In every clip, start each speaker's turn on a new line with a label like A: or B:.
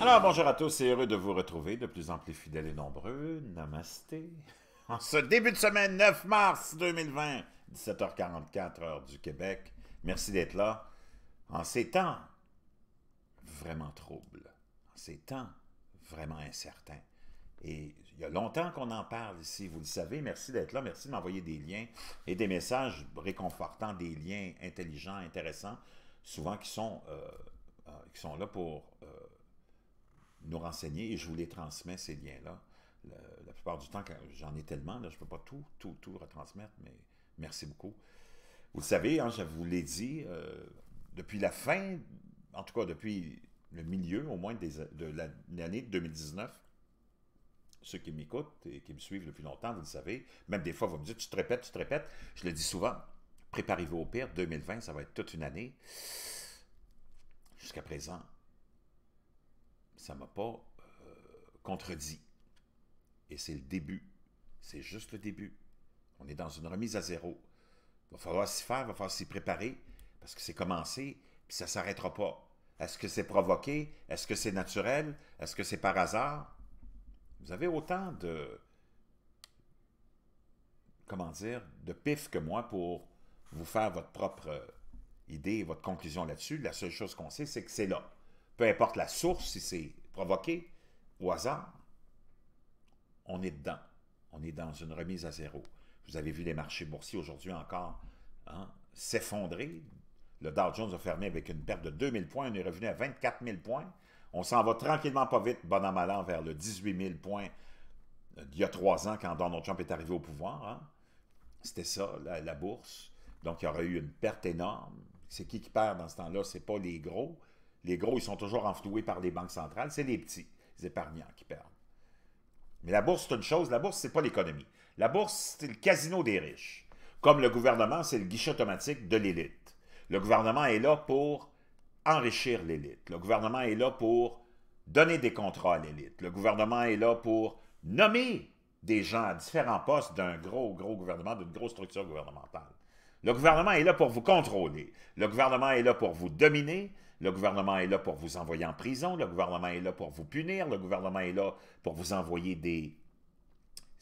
A: Alors, bonjour à tous et heureux de vous retrouver, de plus en plus fidèles et nombreux. Namasté. En ce début de semaine, 9 mars 2020, 17h44, heure du Québec. Merci d'être là. En ces temps vraiment troubles, en ces temps vraiment incertains, et il y a longtemps qu'on en parle ici, vous le savez. Merci d'être là, merci de m'envoyer des liens et des messages réconfortants, des liens intelligents, intéressants, souvent qui sont, euh, euh, qui sont là pour euh, nous renseigner et je vous les transmets, ces liens-là. La plupart du temps, j'en ai tellement, je ne peux pas tout, tout, tout retransmettre, mais merci beaucoup. Vous le savez, hein, je vous l'ai dit, depuis la fin, en tout cas depuis le milieu au moins de l'année 2019, ceux qui m'écoutent et qui me suivent depuis longtemps, vous le savez, même des fois, vous me dites, tu te répètes, tu te répètes. Je le dis souvent, préparez-vous au pire. 2020, ça va être toute une année. Jusqu'à présent, ça ne m'a pas euh, contredit. Et c'est le début. C'est juste le début. On est dans une remise à zéro. Il va falloir s'y faire, il va falloir s'y préparer, parce que c'est commencé, puis ça ne s'arrêtera pas. Est-ce que c'est provoqué? Est-ce que c'est naturel? Est-ce que c'est par hasard? Vous avez autant de, comment dire, de pif que moi pour vous faire votre propre idée votre conclusion là-dessus. La seule chose qu'on sait, c'est que c'est là. Peu importe la source, si c'est provoqué au hasard, on est dedans. On est dans une remise à zéro. Vous avez vu les marchés boursiers aujourd'hui encore hein, s'effondrer. Le Dow Jones a fermé avec une perte de 2000 points. On est revenu à 24 000 points. On s'en va tranquillement pas vite, bon an, vers le 18 000 points euh, d'il y a trois ans quand Donald Trump est arrivé au pouvoir. Hein. C'était ça, la, bourse. Donc, il y aurait eu une perte énorme. C'est qui qui perd dans ce temps-là? C'est pas les gros. Les gros, ils sont toujours enfloués par les banques centrales. C'est les petits, les épargnants qui perdent. Mais la bourse, c'est une chose. La bourse, c'est pas l'économie. La bourse, c'est le casino des riches. Comme le gouvernement, c'est le guichet automatique de l'élite. Le gouvernement est là pour enrichir l'élite. Le gouvernement est là pour donner des contrats à l'élite. Le gouvernement est là pour nommer des gens à différents postes d'un gros, gros gouvernement, d'une grosse structure gouvernementale. Le gouvernement est là pour vous contrôler. Le gouvernement est là pour vous dominer. Le gouvernement est là pour vous envoyer en prison. Le gouvernement est là pour vous punir. Le gouvernement est là pour vous envoyer des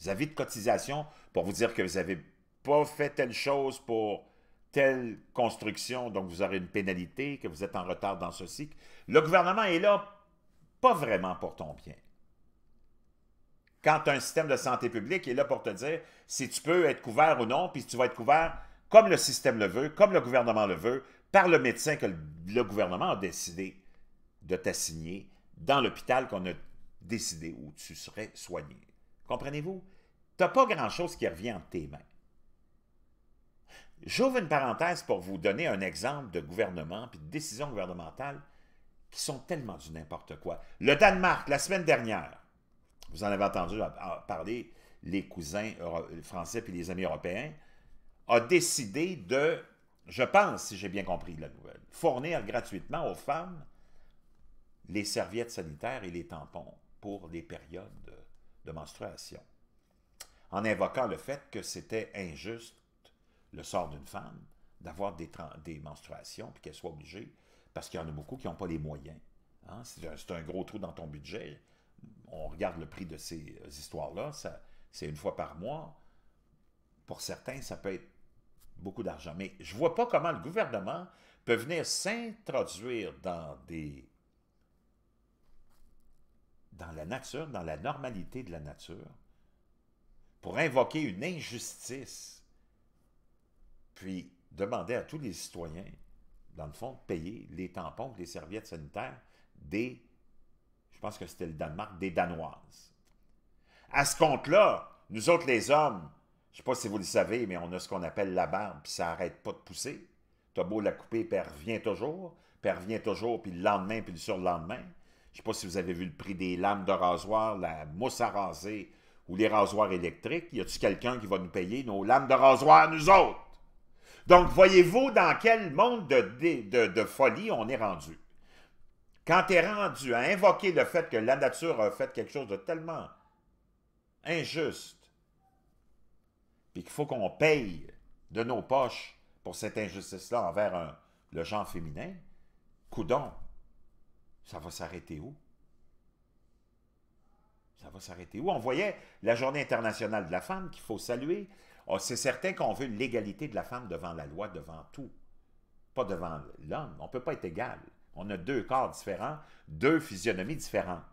A: avis de cotisation pour vous dire que vous n'avez pas fait telle chose pour telle construction, donc vous aurez une pénalité, que vous êtes en retard dans ce cycle. Le gouvernement est là pas vraiment pour ton bien. Quand un système de santé publique est là pour te dire si tu peux être couvert ou non, puis si tu vas être couvert comme le système le veut, comme le gouvernement le veut, par le médecin que le gouvernement a décidé de t'assigner dans l'hôpital qu'on a décidé où tu serais soigné. Comprenez-vous? Tu n'as pas grand-chose qui revient entre tes mains. J'ouvre une parenthèse pour vous donner un exemple de gouvernement puis de décisions gouvernementales qui sont tellement du n'importe quoi. Le Danemark, la semaine dernière, vous en avez entendu parler, les cousins français et les amis européens, a décidé de, je pense, si j'ai bien compris la nouvelle, fournir gratuitement aux femmes les serviettes sanitaires et les tampons pour les périodes de menstruation, en invoquant le fait que c'était injuste le sort d'une femme d'avoir des, menstruations puis qu'elle soit obligée, parce qu'il y en a beaucoup qui n'ont pas les moyens. Hein. C'est un, gros trou dans ton budget. On regarde le prix de ces euh, histoires-là, c'est une fois par mois. Pour certains, ça peut être beaucoup d'argent. Mais je ne vois pas comment le gouvernement peut venir s'introduire dans des dans la nature, dans la normalité de la nature, pour invoquer une injustice puis demander à tous les citoyens, dans le fond, de payer les tampons, les serviettes sanitaires des, je pense que c'était le Danemark, des Danoises. À ce compte-là, nous autres les hommes, je ne sais pas si vous le savez, mais on a ce qu'on appelle la barbe, puis ça n'arrête pas de pousser. as beau la couper, puis elle revient toujours, puis toujours, puis le lendemain, puis le surlendemain. Je ne sais pas si vous avez vu le prix des lames de rasoir, la mousse à raser ou les rasoirs électriques. Y a-t-il quelqu'un qui va nous payer nos lames de rasoir, nous autres? Donc, voyez-vous dans quel monde de, folie on est rendu. Quand tu es rendu à invoquer le fait que la nature a fait quelque chose de tellement injuste, puis qu'il faut qu'on paye de nos poches pour cette injustice-là envers le genre féminin, coudon, ça va s'arrêter où? Ça va s'arrêter où? On voyait la Journée internationale de la femme qu'il faut saluer, ah, c'est certain qu'on veut l'égalité de la femme devant la loi, devant tout, pas devant l'homme. On ne peut pas être égal. On a deux corps différents, deux physionomies différentes.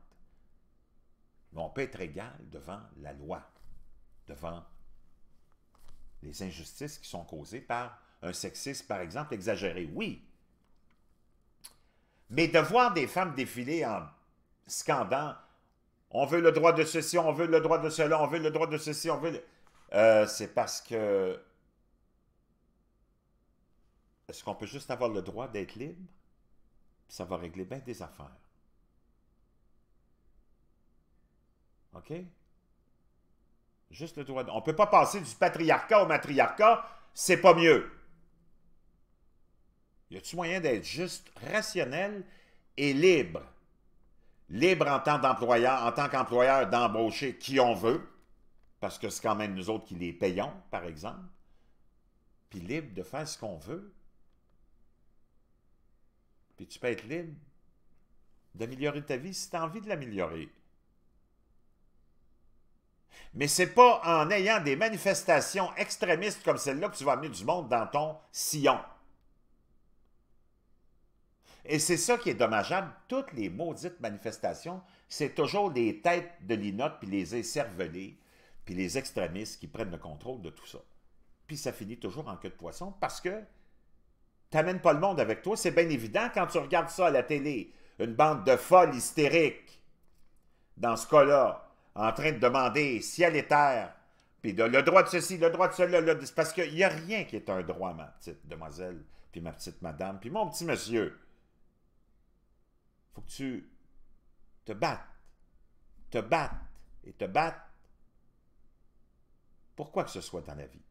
A: Mais on peut être égal devant la loi, devant les injustices qui sont causées par un sexisme, par exemple, exagéré. Oui. Mais de voir des femmes défiler en scandant on veut le droit de ceci, on veut le droit de cela, on veut le droit de ceci, on veut... Le... Euh, c'est parce que. Est-ce qu'on peut juste avoir le droit d'être libre? ça va régler bien des affaires. OK? Juste le droit. On ne peut pas passer du patriarcat au matriarcat, c'est pas mieux. Y a-t-il moyen d'être juste rationnel et libre? Libre en tant d'employeur, en tant qu'employeur d'embaucher qui on veut, parce que c'est quand même nous autres qui les payons, par exemple, puis libre de faire ce qu'on veut. Puis tu peux être libre d'améliorer ta vie si tu as envie de l'améliorer. Mais c'est pas en ayant des manifestations extrémistes comme celle-là que tu vas amener du monde dans ton sillon. Et c'est ça qui est dommageable. Toutes les maudites manifestations, c'est toujours les têtes de linotte puis les écervelés puis les extrémistes qui prennent le contrôle de tout ça. Puis ça finit toujours en queue de poisson parce que t'amènes pas le monde avec toi. C'est bien évident quand tu regardes ça à la télé, une bande de folles hystériques, dans ce cas-là, en train de demander ciel et terre, puis le droit de ceci, le droit de cela, parce qu'il n'y a rien qui est un droit, ma petite demoiselle, puis ma petite madame, puis mon petit monsieur. Faut que tu te battes, te battes et te battes pour quoi que ce soit dans la vie.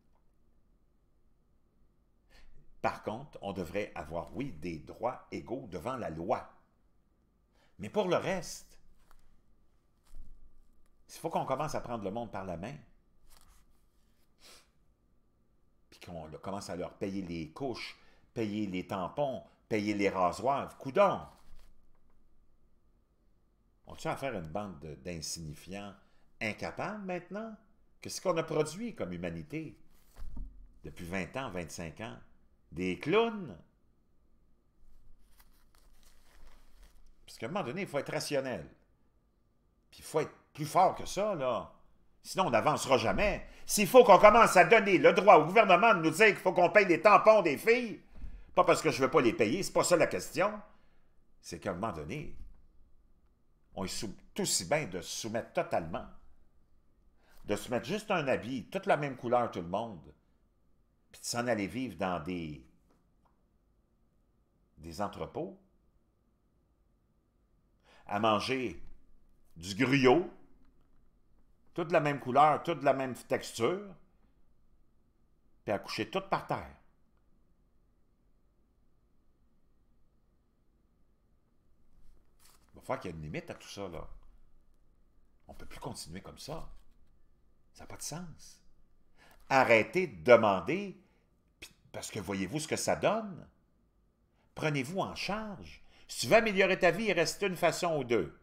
A: Par contre, on devrait avoir, oui, des droits égaux devant la loi. Mais pour le reste, il faut qu'on commence à prendre le monde par la main. Puis qu'on commence à leur payer les couches, payer les tampons, payer les rasoirs, coudons. On tient à faire une bande d'insignifiants incapables maintenant? que ce qu'on a produit comme humanité depuis 20 ans, 25 ans? Des clowns? Parce qu'à un moment donné, il faut être rationnel. Puis il faut être plus fort que ça, là. Sinon, on n'avancera jamais. S'il faut qu'on commence à donner le droit au gouvernement de nous dire qu'il faut qu'on paye les tampons des filles, pas parce que je ne veux pas les payer, c'est pas ça la question. C'est qu'à un moment donné, on est tout aussi bien de se soumettre totalement de se mettre juste un habit, toute la même couleur, tout le monde, puis de s'en aller vivre dans des, des entrepôts, à manger du gruau, toute la même couleur, toute la même texture, puis à coucher tout par terre. Il va falloir qu'il y ait une limite à tout ça, là. On ne peut plus continuer comme ça. Ça n'a pas de sens. Arrêtez de demander, parce que voyez-vous ce que ça donne. Prenez-vous en charge. Si tu veux améliorer ta vie, il reste une façon ou deux.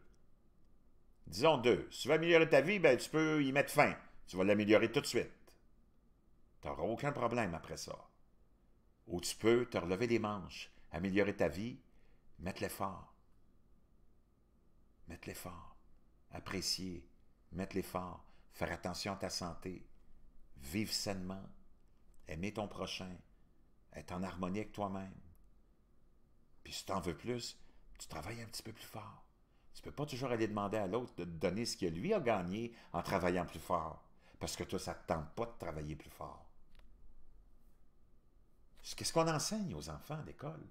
A: Disons deux. Si tu veux améliorer ta vie, ben, tu peux y mettre fin. Tu vas l'améliorer tout de suite. Tu n'auras aucun problème après ça. Ou tu peux te relever les manches, améliorer ta vie, mettre l'effort. Mettre l'effort. Apprécier. Mettre l'effort faire attention à ta santé, vivre sainement, aimer ton prochain, être en harmonie avec toi-même. Puis si tu en veux plus, tu travailles un petit peu plus fort. Tu ne peux pas toujours aller demander à l'autre de te donner ce que lui a gagné en travaillant plus fort, parce que toi, ça ne te tente pas de travailler plus fort. Qu'est-ce qu'on enseigne aux enfants d'école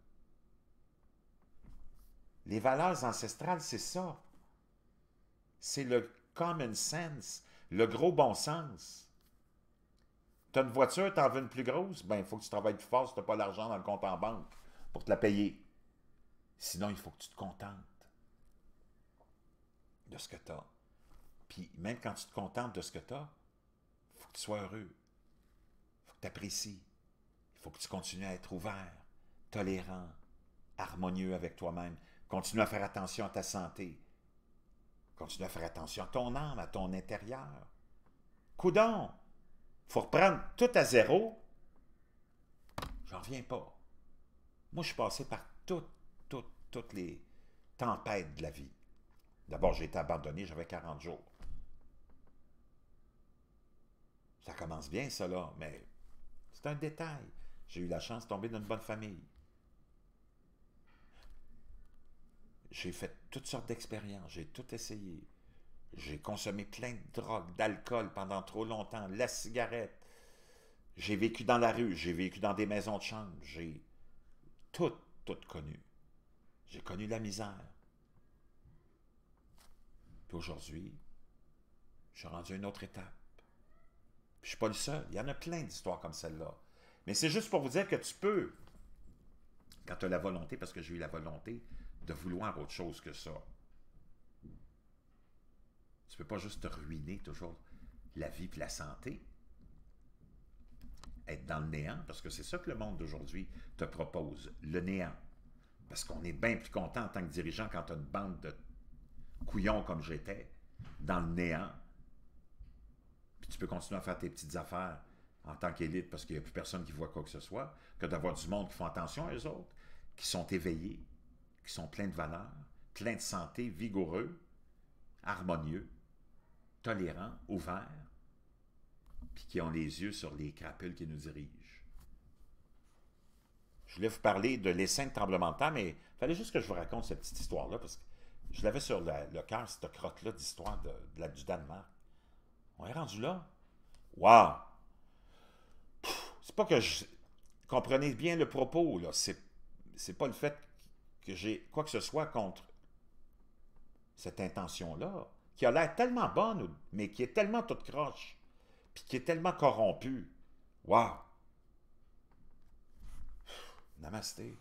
A: Les valeurs ancestrales, c'est ça. C'est le common sense, le gros bon sens. Tu as une voiture, tu en veux une plus grosse, ben il faut que tu travailles plus fort si tu n'as pas l'argent dans le compte en banque pour te la payer. Sinon, il faut que tu te contentes de ce que tu as. Puis même quand tu te contentes de ce que tu as, il faut que tu sois heureux. Il faut que tu apprécies. Il faut que tu continues à être ouvert, tolérant, harmonieux avec toi-même. Continue à faire attention à ta santé tu dois faire attention à ton âme, à ton intérieur. Coudon, faut reprendre tout à zéro. J'en reviens pas. Moi, je suis passé par toutes, toutes, toutes les tempêtes de la vie. D'abord, j'ai été abandonné, j'avais 40 jours. Ça commence bien, cela, mais c'est un détail. J'ai eu la chance de tomber dans une bonne famille. J'ai fait toutes sortes d'expériences, j'ai tout essayé. J'ai consommé plein de drogues, d'alcool pendant trop longtemps, la cigarette. J'ai vécu dans la rue, j'ai vécu dans des maisons de chambre, j'ai tout, tout connu. J'ai connu la misère. Puis aujourd'hui, je suis rendu à une autre étape. Puis je suis pas le seul. Il y en a plein d'histoires comme celle-là. Mais c'est juste pour vous dire que tu peux, quand tu as la volonté, parce que j'ai eu la volonté, de vouloir autre chose que ça. Tu peux pas juste te ruiner toujours la vie et la santé. Être dans le néant, parce que c'est ça que le monde d'aujourd'hui te propose, le néant. Parce qu'on est bien plus content en tant que dirigeant quand tu as une bande de couillons comme j'étais, dans le néant. Puis tu peux continuer à faire tes petites affaires en tant qu'élite parce qu'il n'y a plus personne qui voit quoi que ce soit, que d'avoir du monde qui font attention aux autres, qui sont éveillés, qui sont pleins de valeur, pleins de santé, vigoureux, harmonieux, tolérants, ouverts, puis qui ont les yeux sur les crapules qui nous dirigent. Je voulais vous parler de l'essai de tremblement de terre, mais il fallait juste que je vous raconte cette petite histoire-là, parce que je l'avais sur le cœur, cette crotte-là d'histoire de, du Danemark. On est rendu là. Waouh! C'est pas que je... comprenais bien le propos, là. C'est pas le fait que j'ai quoi que ce soit contre cette intention-là, qui a l'air tellement bonne, mais qui est tellement toute croche, puis qui est tellement corrompue. Waouh! Namasté.